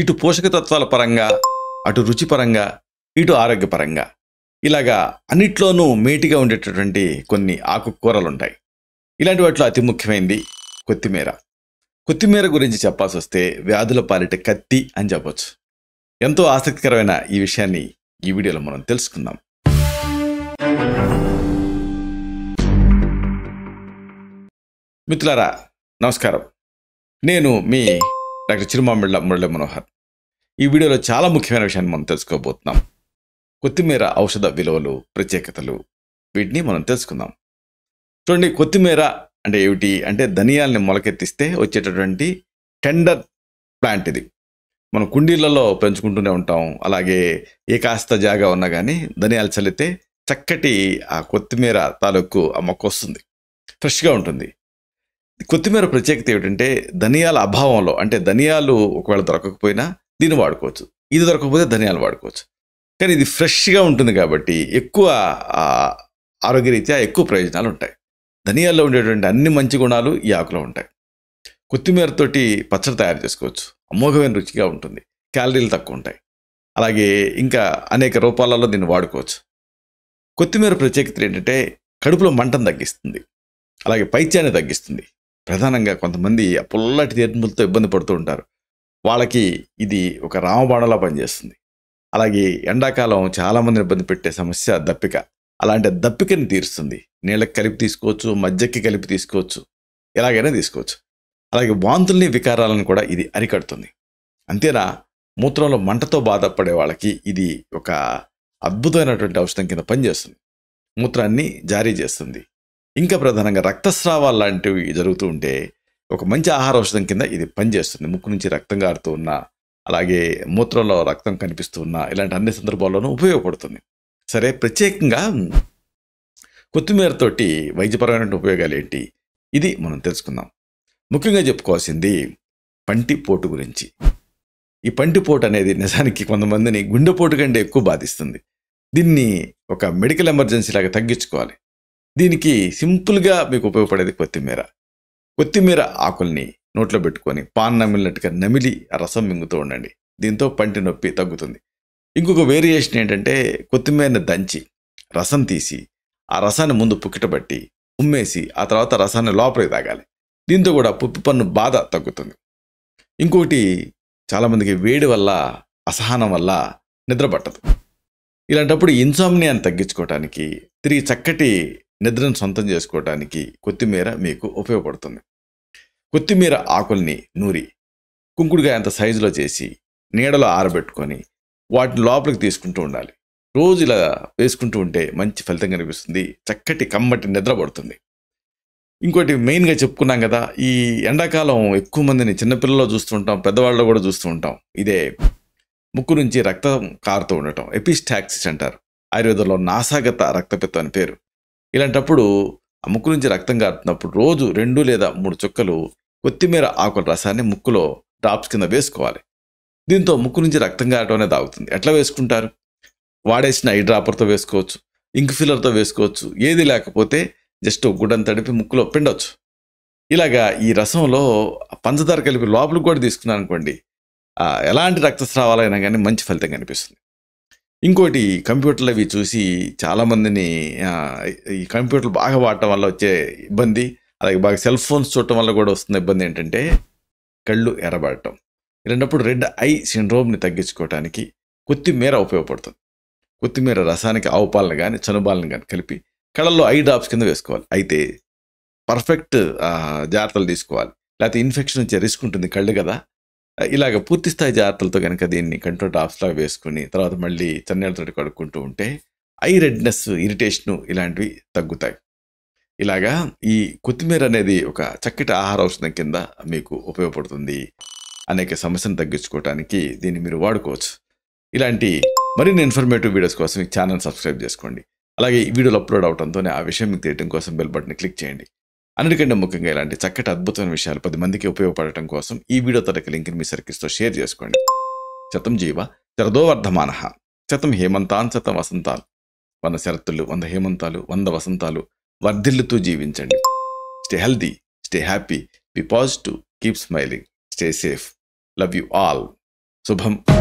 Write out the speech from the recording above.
ఇటు పోషకతత్వాల పరంగా అటు రుచిపరంగా ఇటు ఆరోగ్యపరంగా ఇలాగా అన్నిట్లోనూ మేటిగా ఉండేటటువంటి కొన్ని ఆకుకూరలు ఉంటాయి ఇలాంటి వాటిలో అతి ముఖ్యమైనది కొత్తిమీర కొత్తిమీర గురించి చెప్పాల్సి వస్తే వ్యాధుల పాలిట కత్తి అని చెప్పొచ్చు ఎంతో ఆసక్తికరమైన ఈ విషయాన్ని ఈ వీడియోలో మనం తెలుసుకుందాం మిత్రులారా నమస్కారం నేను మీ డాక్టర్ చిరుమామిళ్ళ మురళి మనోహర్ ఈ వీడియోలో చాలా ముఖ్యమైన విషయాన్ని మనం తెలుసుకోబోతున్నాం కొత్తిమీర ఔషధ విలువలు ప్రత్యేకతలు వీటిని మనం తెలుసుకుందాం చూడండి కొత్తిమీర అంటే ఏమిటి అంటే ధనియాల్ని మొలకెత్తిస్తే వచ్చేటటువంటి టెండర్ ప్లాంట్ ఇది మనం కుండీలలో పెంచుకుంటూనే ఉంటాం అలాగే ఏ కాస్త జాగా ఉన్నా కానీ ధనియాలు చల్లితే చక్కటి ఆ కొత్తిమీర తాలూకు ఆ మొక్క వస్తుంది ఫ్రెష్గా ఉంటుంది కొత్తిమీర ప్రత్యేకత ఏమిటంటే ధనియాల అభావంలో అంటే ధనియాలు ఒకవేళ దొరకకపోయినా దీన్ని వాడుకోవచ్చు ఇది దొరకకపోతే ధనియాలు వాడుకోవచ్చు కానీ ఇది ఫ్రెష్గా ఉంటుంది కాబట్టి ఎక్కువ ఆరోగ్యరీత్యా ఎక్కువ ప్రయోజనాలు ఉంటాయి ధనియాల్లో ఉండేటువంటి అన్ని మంచి గుణాలు ఈ ఆకులో ఉంటాయి కొత్తిమీరతోటి పచ్చడి తయారు చేసుకోవచ్చు అమోఘమైన రుచిగా ఉంటుంది క్యాలరీలు తక్కువ ఉంటాయి అలాగే ఇంకా అనేక రూపాలలో దీన్ని వాడుకోవచ్చు కొత్తిమీర ప్రత్యేకత ఏంటంటే కడుపులో మంటను తగ్గిస్తుంది అలాగే పైత్యాన్ని తగ్గిస్తుంది ప్రధానంగా కొంతమంది పుల్లటి తీర్పులతో ఇబ్బంది పడుతూ ఉంటారు వాళ్ళకి ఇది ఒక రామబాణలా పనిచేస్తుంది అలాగే ఎండాకాలం చాలామందిని ఇబ్బంది పెట్టే సమస్య దప్పిక అలాంటి దప్పికని తీరుస్తుంది నీళ్ళకి కలిపి తీసుకోవచ్చు మజ్జకి కలిపి తీసుకోవచ్చు ఎలాగైనా తీసుకోవచ్చు అలాగే వాంతుల్ని వికారాలను కూడా ఇది అరికడుతుంది అంతేనా మూత్రంలో మంటతో బాధపడే వాళ్ళకి ఇది ఒక అద్భుతమైనటువంటి ఔషధం కింద పనిచేస్తుంది మూత్రాన్ని జారీ చేస్తుంది ఇంకా ప్రధానంగా రక్తస్రావాలు లాంటివి జరుగుతూ ఉంటే ఒక మంచి ఆహార ఔషధం కింద ఇది పనిచేస్తుంది ముక్కు నుంచి రక్తం గారుతూ ఉన్నా అలాగే మూత్రంలో రక్తం కనిపిస్తూ ఉన్నా ఇలాంటి అన్ని సందర్భాల్లోనూ ఉపయోగపడుతుంది సరే ప్రత్యేకంగా కొత్తిమీరతోటి వైద్యపరమైన ఉపయోగాలు ఏంటి ఇది మనం తెలుసుకుందాం ముఖ్యంగా చెప్పుకోవాల్సింది పంటి పోటు గురించి ఈ పంటిపోటు అనేది నిజానికి కొంతమందిని గుండెపోటు కంటే ఎక్కువ బాధిస్తుంది దీన్ని ఒక మెడికల్ ఎమర్జెన్సీ లాగా తగ్గించుకోవాలి దీనికి సింపుల్గా మీకు ఉపయోగపడేది కొత్తిమీర కొత్తిమీర ఆకుల్ని నోట్లో పెట్టుకొని పాన్ నమిలినట్టుగా నమిలి రసం మింగుతూ ఉండండి దీంతో పంటి నొప్పి తగ్గుతుంది ఇంకొక వేరియేషన్ ఏంటంటే కొత్తిమీరని దంచి రసం తీసి ఆ రసాన్ని ముందు పుక్కిటబట్టి ఉమ్మేసి ఆ తర్వాత రసాన్ని లోపలికి తాగాలి దీంతో కూడా పుప్పి పన్ను బాధ తగ్గుతుంది ఇంకొకటి చాలామందికి వేడి వల్ల అసహనం వల్ల నిద్ర పట్టదు ఇలాంటప్పుడు ఇన్సామ్నియాన్ని తగ్గించుకోవటానికి తిరిగి చక్కటి నిద్రను సొంతం చేసుకోవటానికి కొత్తిమీర మీకు ఉపయోగపడుతుంది కొత్తిమీర ఆకుల్ని నూరి కుంకుడుకాయ అంత సైజులో చేసి నీడలో ఆరబెట్టుకొని వాటిని లోపలికి తీసుకుంటూ ఉండాలి రోజు ఇలా వేసుకుంటూ ఉంటే మంచి ఫలితం కనిపిస్తుంది చక్కటి కమ్మటి నిద్ర పడుతుంది ఇంకోటి మెయిన్గా చెప్పుకున్నాం కదా ఈ ఎండాకాలం ఎక్కువ మందిని చిన్నపిల్లల్లో ఉంటాం పెద్దవాళ్ళు కూడా చూస్తూ ఉంటాం ఇదే ముక్కు నుంచి రక్తం కారుతూ ఉండటం ఎపిస్టాక్సిస్ అంటారు ఆయుర్వేదంలో నాసాగత రక్తపిత్తం అని పేరు ఇలాంటప్పుడు ముక్కు నుంచి రక్తం కారుతున్నప్పుడు రోజు రెండు లేదా మూడు చుక్కలు కొత్తిమీర ఆకుల రసాన్ని ముక్కులో డ్రాప్స్ కింద వేసుకోవాలి దీంతో ముక్కు నుంచి రక్తం కారటం అనేది ఆగుతుంది ఎట్లా వేసుకుంటారు వాడేసిన ఐ డ్రాపర్తో వేసుకోవచ్చు ఇంక్ ఫిల్లర్తో వేసుకోవచ్చు ఏది లేకపోతే జస్ట్ గుడ్డను తడిపి ముక్కులో పిండొచ్చు ఇలాగా ఈ రసంలో పంచదార కలిపి లోపలికి కూడా తీసుకున్నాను అనుకోండి ఎలాంటి రక్తస్రావాలైనా కానీ మంచి ఫలితం కనిపిస్తుంది ఇంకోటి కంప్యూటర్లు అవి చూసి చాలామందిని ఈ కంప్యూటర్లు బాగా వాడటం వల్ల వచ్చే ఇబ్బంది అలాగే బాగా సెల్ ఫోన్స్ చూడటం వల్ల కూడా వస్తున్న ఇబ్బంది ఏంటంటే కళ్ళు ఎర్రబడటం ఇలాంటప్పుడు రెడ్ ఐ సిండ్రోమ్ని తగ్గించుకోవడానికి కొత్తిమీర ఉపయోగపడుతుంది కొత్తిమీర రసానికి ఆవు పాలను కానీ చనుబాలను కానీ కలిపి కళ్ళల్లో ఐ డ్రాప్స్ కింద వేసుకోవాలి అయితే పర్ఫెక్ట్ జాగ్రత్తలు తీసుకోవాలి లేకపోతే ఇన్ఫెక్షన్ వచ్చే రిస్క్ ఉంటుంది కళ్ళు కదా ఇలాగ పూర్తి స్థాయి జాగ్రత్తలతో కనుక దీన్ని కంట్రోల్ లాగా వేసుకుని తర్వాత మళ్ళీ చన్నీళ్ళతో కడుక్కుంటూ ఉంటే ఐ రెడ్నెస్ ఇరిటేషను ఇలాంటివి తగ్గుతాయి ఇలాగా ఈ కొత్తిమీర అనేది ఒక చక్కటి ఆహార ఔషధం కింద మీకు ఉపయోగపడుతుంది అనేక సమస్యను తగ్గించుకోవడానికి దీన్ని మీరు వాడుకోవచ్చు ఇలాంటి మరిన్ని ఇన్ఫర్మేటివ్ వీడియోస్ కోసం ఈ ఛానల్ సబ్స్క్రైబ్ చేసుకోండి అలాగే ఈ వీడియోలు అప్లోడ్ అవడంతోనే ఆ విషయం మీకు తెలియడం కోసం బెల్ బటన్ క్లిక్ చేయండి అన్నిటికంటే ముఖ్యంగా ఇలాంటి చక్కటి అద్భుతమైన విషయాలు పది మందికి ఉపయోగపడటం కోసం ఈ వీడియో తరగతి లింక్ని మీ సర్కిల్స్తో షేర్ చేసుకోండి శతం జీవ శరదోవర్ధమాన శతం హేమంతాన్ శత వసంతాలు వంద శరత్తులు వంద హేమంతాలు వంద వసంతాలు వర్ధిల్లుతూ జీవించండి stay healthy stay happy be positive keep smiling stay safe love you all శుభం